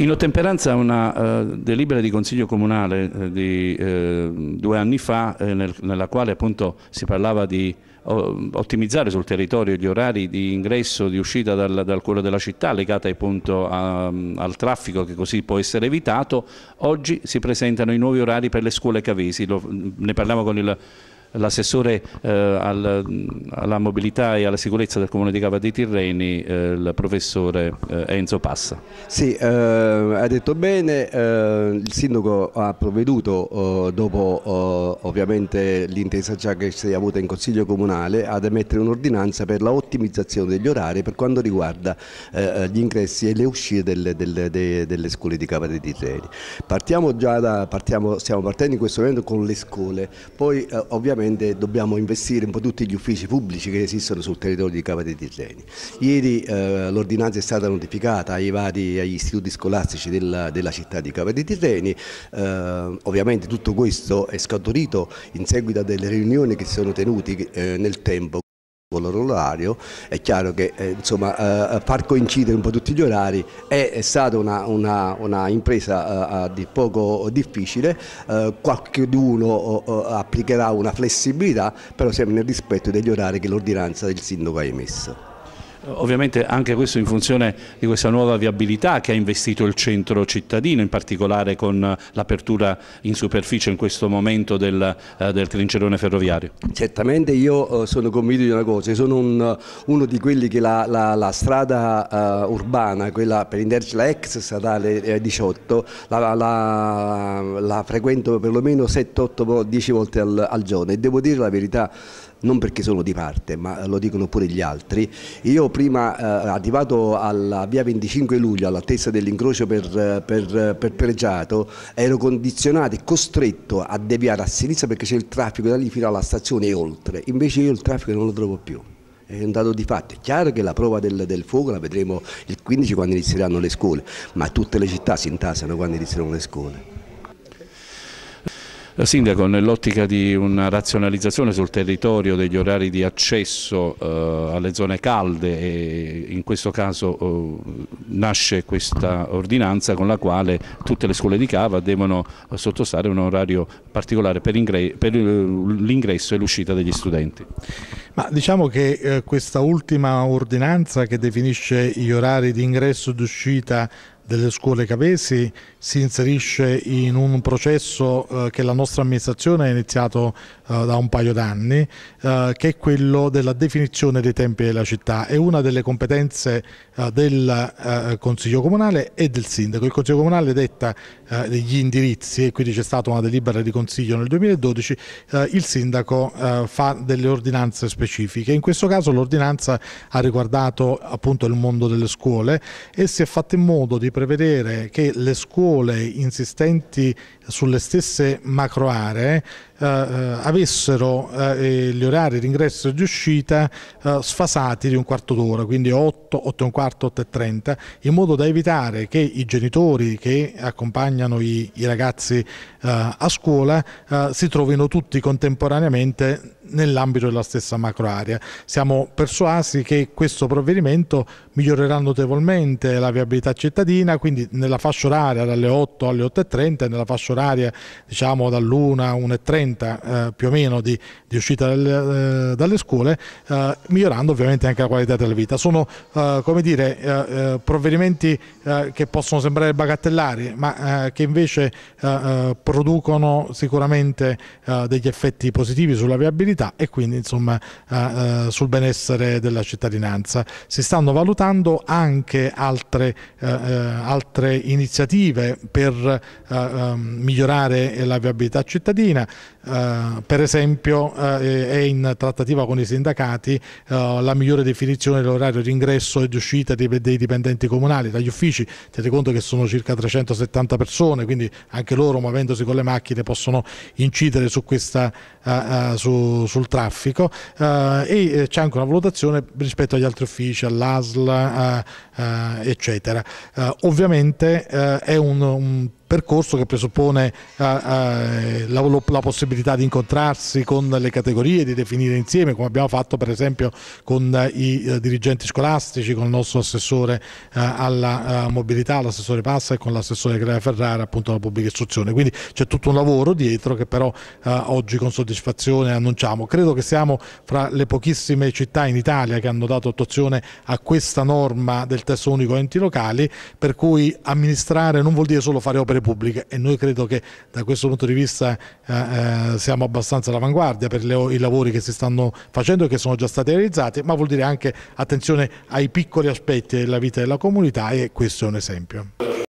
In ottemperanza a una uh, delibera di Consiglio Comunale uh, di uh, due anni fa, nel, nella quale appunto si parlava di ottimizzare sul territorio gli orari di ingresso e di uscita dal, dal cuore della città legata appunto a, al traffico che così può essere evitato, oggi si presentano i nuovi orari per le scuole cavesi, Lo, ne parliamo con il l'assessore eh, alla, alla mobilità e alla sicurezza del Comune di Cava dei Tirreni, eh, il professore eh, Enzo Passa. Sì, eh, ha detto bene, eh, il sindaco ha provveduto eh, dopo ovviamente l'intesa già che si è avuta in Consiglio Comunale ad emettere un'ordinanza per la ottimizzazione degli orari per quanto riguarda gli ingressi e le uscite delle, delle, delle, delle scuole di Cava dei Tirreni. Partiamo già da, partiamo, stiamo partendo in questo momento con le scuole, poi ovviamente praticamente dobbiamo investire un po' tutti gli uffici pubblici che esistono sul territorio di Cava dei Tirreni. Ieri eh, l'ordinanza è stata notificata ai vari, agli istituti scolastici della, della città di Cava dei Tirreni, eh, ovviamente tutto questo è scaturito in seguito a delle riunioni che si sono tenute eh, nel tempo orario, è chiaro che eh, insomma, eh, far coincidere un po' tutti gli orari è, è stata una, una, una impresa eh, di poco difficile, eh, qualcuno oh, eh, eh, applicherà una flessibilità però sempre nel rispetto degli orari che l'ordinanza del sindaco ha emesso ovviamente anche questo in funzione di questa nuova viabilità che ha investito il centro cittadino, in particolare con l'apertura in superficie in questo momento del, eh, del Crincerone ferroviario. Certamente io eh, sono convinto di una cosa, sono un, eh, uno di quelli che la, la, la strada eh, urbana, quella per intenderci la ex statale 18, eh, la, la frequento perlomeno 7, 8, 10 volte al, al giorno e devo dire la verità non perché sono di parte, ma lo dicono pure gli altri. Io prima, eh, arrivato alla via 25 luglio, all'altezza dell'incrocio per, per, per Pregiato, ero condizionato e costretto a deviare a sinistra perché c'è il traffico da lì fino alla stazione e oltre. Invece io il traffico non lo trovo più è un dato di fatto. È chiaro che la prova del, del, fuoco la vedremo il 15 quando inizieranno le scuole, ma tutte le città si intasano quando inizieranno le scuole. Eh, sindaco, nell'ottica di una razionalizzazione sul territorio degli orari di accesso eh, alle zone calde e in questo caso eh, nasce questa ordinanza con la quale tutte le scuole di Cava devono eh, sottostare un orario particolare per, l'ingresso e l'uscita degli studenti. Ma diciamo che eh, questa ultima ordinanza che definisce gli orari di ingresso e di uscita delle scuole capesi si inserisce in un processo eh, che la nostra amministrazione ha iniziato eh, da un paio d'anni, eh, che è quello della definizione dei tempi della città. È una delle competenze eh, del eh, Consiglio Comunale e del Sindaco. Il Consiglio Comunale detta degli eh, indirizzi e quindi c'è stata una delibera di Consiglio nel 2012, il Sindaco fa delle ordinanze specifiche. In questo caso l'ordinanza ha riguardato appunto il mondo delle scuole e si è fatto in modo di prevedere che le scuole insistenti sulle stesse macro aree eh, eh, avessero eh, gli orari di ingresso e di uscita sfasati di un quarto d'ora, quindi 8, 8 e un quarto, 8 e 30, in modo da evitare che i genitori che accompagnano i, i ragazzi a scuola si trovino tutti contemporaneamente nell'ambito della stessa macroarea. Siamo persuasi che questo provvedimento migliorerà notevolmente la viabilità cittadina, quindi nella fascia oraria dalle 8 alle 8.30 e nella fascia oraria diciamo dall'1 a 1.30 30 eh, più o meno di, di uscita del, eh, dalle scuole, eh, migliorando ovviamente anche la qualità della vita. Sono eh, come dire, eh, provvedimenti che possono sembrare bagatellari, ma che invece producono sicuramente degli effetti positivi sulla viabilità e quindi insomma, sul benessere della cittadinanza. Si stanno valutando anche altre, altre iniziative per migliorare la viabilità cittadina. Eh, per esempio eh, è in trattativa con i sindacati eh, la migliore definizione dell'orario di ingresso e di uscita dei, dei, dipendenti comunali dagli uffici, tenete conto che sono circa 370 persone, quindi anche loro muovendosi con le macchine possono incidere su questa, eh, eh, su, sul traffico e c'è anche una valutazione rispetto agli altri uffici, all'ASL eccetera. ovviamente è un, un percorso che presuppone eh, eh, la, la, possibilità di incontrarsi con le categorie, di definire insieme, come abbiamo fatto per esempio con eh, i eh, dirigenti scolastici, con il nostro assessore eh, alla mobilità, l'assessore Passa e con l'assessore Crea Ferrara appunto alla pubblica istruzione. Quindi c'è tutto un lavoro dietro che però oggi con soddisfazione annunciamo. Credo che siamo fra le pochissime città in Italia che hanno dato attuazione a questa norma del testo unico enti locali, per cui amministrare non vuol dire solo fare opere Repubblica e noi credo che da questo punto di vista eh, eh siamo abbastanza all'avanguardia per le, i lavori che si stanno facendo e che sono già stati realizzati, ma vuol dire anche attenzione ai piccoli aspetti della vita della comunità e questo è un esempio.